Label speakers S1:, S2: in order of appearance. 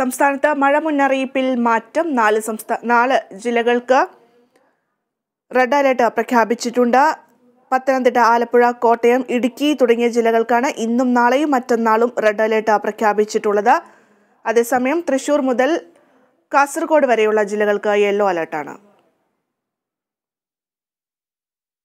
S1: സംസ്ഥാനത്ത് മഴ മുന്നറിയിപ്പിൽ മാറ്റം നാല് സംസ്ഥാന നാല് ജില്ലകൾക്ക് റെഡ് അലേർട്ട് പ്രഖ്യാപിച്ചിട്ടുണ്ട് പത്തനംതിട്ട ആലപ്പുഴ കോട്ടയം ഇടുക്കി തുടങ്ങിയ ജില്ലകൾക്കാണ് ഇന്നും നാളെയും മറ്റന്നാളും റെഡ് അലേർട്ട് പ്രഖ്യാപിച്ചിട്ടുള്ളത് അതേസമയം തൃശൂർ മുതൽ കാസർഗോഡ് വരെയുള്ള ജില്ലകൾക്ക് യെല്ലോ അലേർട്ടാണ്